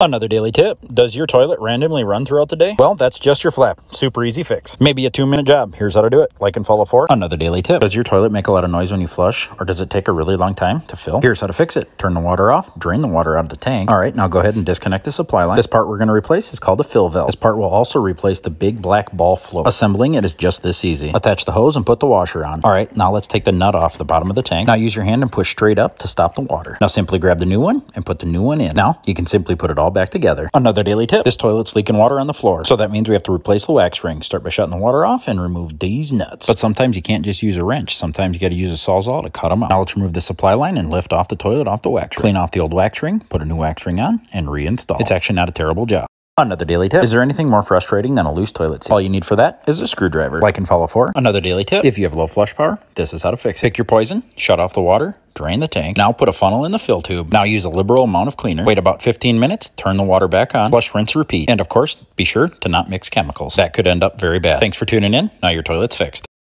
Another daily tip. Does your toilet randomly run throughout the day? Well, that's just your flap. Super easy fix. Maybe a two minute job. Here's how to do it. Like and follow for another daily tip. Does your toilet make a lot of noise when you flush or does it take a really long time to fill? Here's how to fix it. Turn the water off, drain the water out of the tank. All right, now go ahead and disconnect the supply line. This part we're going to replace is called a fill valve. This part will also replace the big black ball float. Assembling it is just this easy. Attach the hose and put the washer on. All right, now let's take the nut off the bottom of the tank. Now use your hand and push straight up to stop the water. Now simply grab the new one and put the new one in. Now you can simply put it all all back together. Another daily tip. This toilet's leaking water on the floor, so that means we have to replace the wax ring. Start by shutting the water off and remove these nuts. But sometimes you can't just use a wrench. Sometimes you got to use a Sawzall to cut them out. Now let's remove the supply line and lift off the toilet off the wax ring. Clean off the old wax ring, put a new wax ring on, and reinstall. It's actually not a terrible job. Another daily tip. Is there anything more frustrating than a loose toilet seat? All you need for that is a screwdriver. Like and follow for Another daily tip. If you have low flush power, this is how to fix it. Pick your poison, shut off the water, drain the tank. Now put a funnel in the fill tube. Now use a liberal amount of cleaner. Wait about 15 minutes, turn the water back on, flush, rinse, repeat. And of course, be sure to not mix chemicals. That could end up very bad. Thanks for tuning in. Now your toilet's fixed.